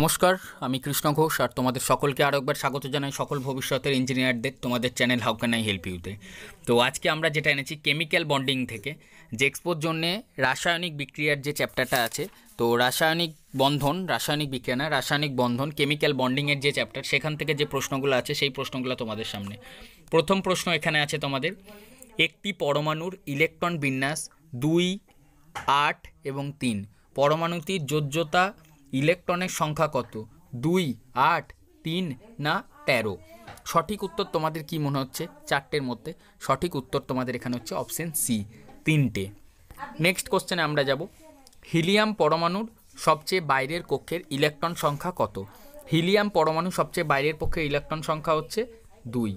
নমস্কার আমি কৃষ্ণ ঘোষ আর তোমাদের সকলকে আরও একবার স্বাগত জানাই সকল ভবিষ্যতের ইঞ্জিনিয়ারদের তোমাদের channel how can I help ইউতে তো আজকে আমরা যেটা এনেছি কেমিক্যাল বন্ডিং থেকে জেক্সপোর জন্যে রাসায়নিক বিক্রিয়ার যে চ্যাপ্টারটা আছে তো রাসায়নিক বন্ধন রাসায়নিক বিক্রিয়া না রাসায়নিক বন্ধন কেমিক্যাল বন্ডিংয়ের যে চ্যাপ্টার সেখান থেকে যে প্রশ্নগুলো আছে সেই প্রশ্নগুলো তোমাদের সামনে প্রথম প্রশ্ন এখানে আছে তোমাদের একটি পরমাণুর ইলেকট্রন বিন্যাস দুই আট এবং তিন পরমাণুটির যোজ্যতা ইলেকট্রনের সংখ্যা কত দুই আট তিন না তেরো সঠিক উত্তর তোমাদের কি মনে হচ্ছে চারটের মধ্যে সঠিক উত্তর তোমাদের এখানে হচ্ছে অপশান সি তিনটে নেক্সট কোশ্চেনে আমরা যাব হিলিয়াম পরমাণুর সবচেয়ে বাইরের কক্ষের ইলেকট্রন সংখ্যা কত হিলিয়াম পরমাণু সবচেয়ে বাইরের পক্ষের ইলেকট্রন সংখ্যা হচ্ছে দুই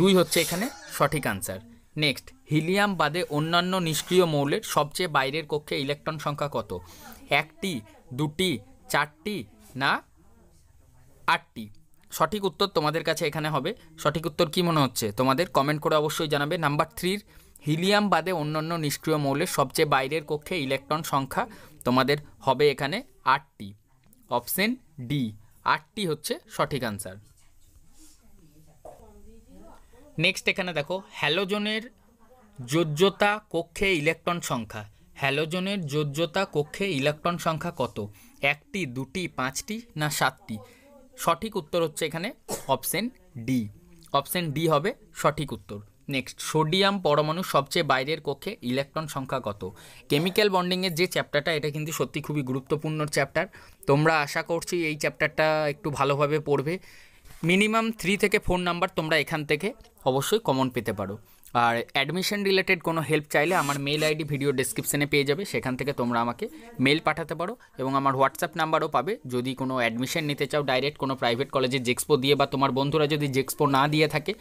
দুই হচ্ছে এখানে সঠিক আনসার নেক্সট হিলিয়াম বাদে অন্যান্য নিষ্ক্রিয় মৌলের সবচেয়ে বাইরের কক্ষে ইলেকট্রন সংখ্যা কত একটি দুটি চারটি না আটটি সঠিক উত্তর তোমাদের কাছে এখানে হবে সঠিক উত্তর কি মনে হচ্ছে তোমাদের কমেন্ট করে অবশ্যই জানাবে নাম্বার থ্রির হিলিয়াম বাদে অন্যান্য নিষ্ক্রিয় মৌলের সবচেয়ে বাইরের কক্ষে ইলেকট্রন সংখ্যা তোমাদের হবে এখানে আটটি অপশন ডি আটটি হচ্ছে সঠিক আনসার নেক্সট এখানে দেখো হ্যালোজনের যোজ্যতা কক্ষে ইলেকট্রন সংখ্যা হ্যালোজনের যোজ্যতা কক্ষে ইলেকট্রন সংখ্যা কত একটি দুটি পাঁচটি না সাতটি সঠিক উত্তর হচ্ছে এখানে অপশন ডি অপশন ডি হবে সঠিক উত্তর নেক্সট সোডিয়াম পরমাণু সবচেয়ে বাইরের কক্ষে ইলেকট্রন সংখ্যা কত কেমিক্যাল বন্ডিংয়ের যে চ্যাপ্টারটা এটা কিন্তু সত্যি খুবই গুরুত্বপূর্ণ চ্যাপ্টার তোমরা আশা করছি এই চ্যাপ্টারটা একটু ভালোভাবে পড়বে মিনিমাম থ্রি থেকে ফোর নাম্বার তোমরা এখান থেকে অবশ্যই কমন পেতে পারো আর অ্যাডমিশন রিলেটেড কোনো হেল্প চাইলে আমার মেল আইডি ভিডিও ডিসক্রিপশানে পেয়ে যাবে সেখান থেকে তোমরা আমাকে মেল পাঠাতে পারো এবং আমার হোয়াটসঅ্যাপ নাম্বারও পাবে যদি কোনো অ্যাডমিশন নিতে চাও ডাইরেক্ট কোনো প্রাইভেট কলেজে জেক্সপো দিয়ে বা তোমার বন্ধুরা যদি জেক্সপো না দিয়ে থাকে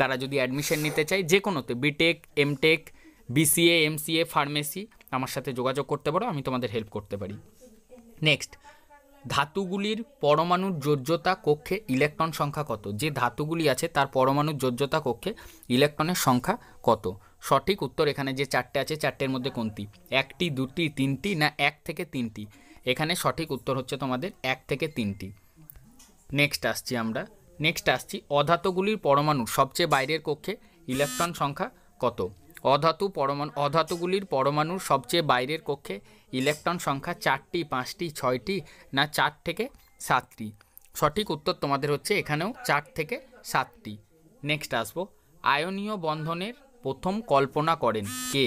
তারা যদি অ্যাডমিশন নিতে চায় যে কোনোতে BTech MTech BCA MCA pharmacy আমার সাথে যোগাযোগ করতে পারো আমি তোমাদের হেল্প করতে পারি নেক্সট ধাতুগুলির পরমাণুর যোজ্যতা কক্ষে ইলেকট্রন সংখ্যা কত যে ধাতুগুলি আছে তার পরমাণুর যোজ্যতা কক্ষে ইলেকট্রনের সংখ্যা কত সঠিক উত্তর এখানে যে চারটে আছে চারটের মধ্যে কোনটি একটি দুটি তিনটি না এক থেকে তিনটি এখানে সঠিক উত্তর হচ্ছে তোমাদের এক থেকে তিনটি নেক্সট আসছি আমরা নেক্সট আসছি অধাতুগুলির পরমাণু সবচেয়ে বাইরের কক্ষে ইলেকট্রন সংখ্যা কত অধাতু পরমাণু অধাতুগুলির পরমাণুর সবচেয়ে বাইরের কক্ষে ইলেকট্রন সংখ্যা চারটি পাঁচটি ছয়টি না চার থেকে সাতটি সঠিক উত্তর তোমাদের হচ্ছে এখানেও চার থেকে সাতটি নেক্সট আসবো আয়নীয় বন্ধনের প্রথম কল্পনা করেন কে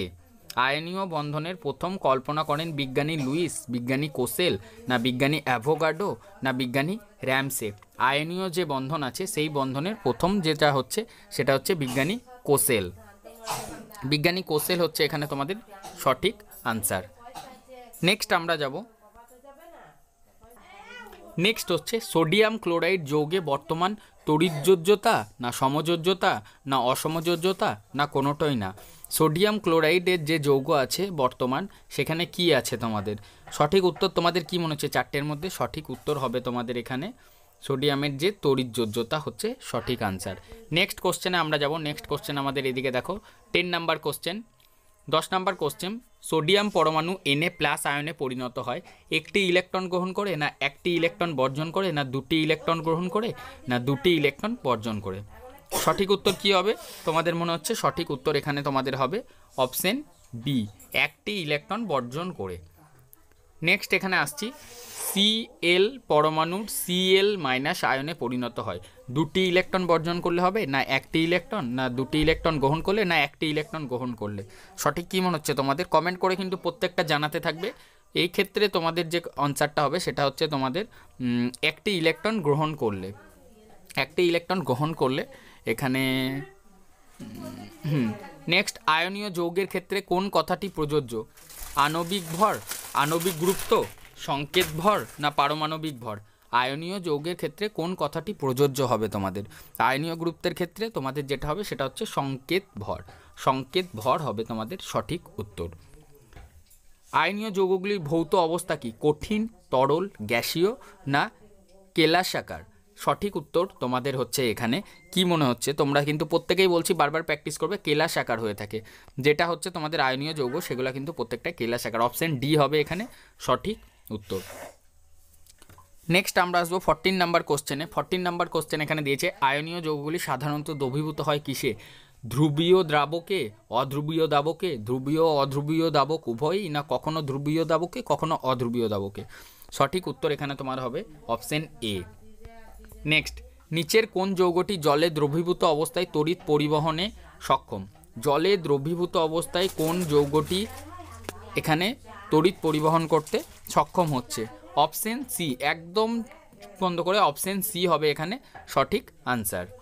আয়নীয় বন্ধনের প্রথম কল্পনা করেন বিজ্ঞানী লুইস বিজ্ঞানী কোসেল না বিজ্ঞানী অ্যাভোগাডো না বিজ্ঞানী র্যামসে আয়নীয় যে বন্ধন আছে সেই বন্ধনের প্রথম যেটা হচ্ছে সেটা হচ্ছে বিজ্ঞানী কোসেল বিজ্ঞানী কোসেল হচ্ছে এখানে তোমাদের সঠিক আনসার নেক্সট আমরা যাব নেক্সট হচ্ছে সোডিয়াম ক্লোরাইড যৌগে বর্তমান তড়িৎযোজ্যতা না সমযোজ্যতা না অসমযোজ্যতা না কোনোটাই না সোডিয়াম ক্লোরাইডের যে যৌগ আছে বর্তমান সেখানে কি আছে তোমাদের সঠিক উত্তর তোমাদের কি মনে হচ্ছে চারটের মধ্যে সঠিক উত্তর হবে তোমাদের এখানে সোডিয়ামের যে তরিযোজ্যতা হচ্ছে সঠিক আনসার নেক্সট কোশ্চেনে আমরা যাব নেক্সট কোশ্চেন আমাদের এদিকে দেখো টেন নাম্বার কোশ্চেন দশ নাম্বার কোশ্চেন সোডিয়াম পরমাণু এনে প্লাস আয়নে পরিণত হয় একটি ইলেকট্রন গ্রহণ করে না একটি ইলেকট্রন বর্জন করে না দুটি ইলেকট্রন গ্রহণ করে না দুটি ইলেকট্রন বর্জন করে সঠিক উত্তর কি হবে তোমাদের মনে হচ্ছে সঠিক উত্তর এখানে তোমাদের হবে অপশন বি একটি ইলেকট্রন বর্জন করে নেক্সট এখানে আসছি সিএল পরমাণুর সিএল মাইনাস আয়নে পরিণত হয় দুটি ইলেকট্রন বর্জন করলে হবে না একটি ইলেকট্রন না দুটি ইলেকট্রন গ্রহণ করলে না একটি ইলেকট্রন গ্রহণ করলে সঠিক কী মনে হচ্ছে তোমাদের কমেন্ট করে কিন্তু প্রত্যেকটা জানাতে থাকবে এই ক্ষেত্রে তোমাদের যে অনসারটা হবে সেটা হচ্ছে তোমাদের একটি ইলেকট্রন গ্রহণ করলে একটি ইলেকট্রন গ্রহণ করলে এখানে হুম নেক্সট আয়নীয় যৌগের ক্ষেত্রে কোন কথাটি প্রযোজ্য আণবিক ভর আণবিক গ্রুপ সংকেত ভর না পারমাণবিক ভর আয়নীয় যৌগের ক্ষেত্রে কোন কথাটি প্রযোজ্য হবে তোমাদের আয়নীয় গ্রুপের ক্ষেত্রে তোমাদের যেটা হবে সেটা হচ্ছে সংকেত ভর সংকেত ভর হবে তোমাদের সঠিক উত্তর আয়নীয় যৌগগুলির ভৌত অবস্থা কি কঠিন তরল গ্যাসীয় না কেলাসাকার সঠিক উত্তর তোমাদের হচ্ছে এখানে কি মনে হচ্ছে তোমরা কিন্তু প্রত্যেকেই বলছি বারবার প্র্যাকটিস করবে কেলাস আকার হয়ে থাকে যেটা হচ্ছে তোমাদের আয়নীয় যৌগ সেগুলো কিন্তু প্রত্যেকটা কেলাস আকার অপশান ডি হবে এখানে সঠিক উত্তর নেক্সট আমরা আসবো ফর্টিন নাম্বার কোশ্চেনে ফর্টিন নাম্বার কোশ্চেন এখানে দিয়েছে আয়নীয় যৌগগুলি সাধারণত দ্রভীভূত হয় কিসে ধ্রুবীয় দ্রাবকে অধ্রুবীয় দাবকে ধ্রুবীয় অধ্রুবীয় দাবক উভয়ই না কখনো ধ্রুবীয় দাবকে কখনো অধ্রুবীয় দাবকে সঠিক উত্তর এখানে তোমার হবে অপশন এ নেক্সট নিচের কোন যৌগটি জলে দ্রবীভূত অবস্থায় তড়িৎ পরিবহনে সক্ষম জলে দ্রবীভূত অবস্থায় কোন যৌগটি এখানে তড়িৎ পরিবহন করতে সক্ষম হচ্ছে অপশান সি একদম বন্ধ করে অপশান সি হবে এখানে সঠিক আনসার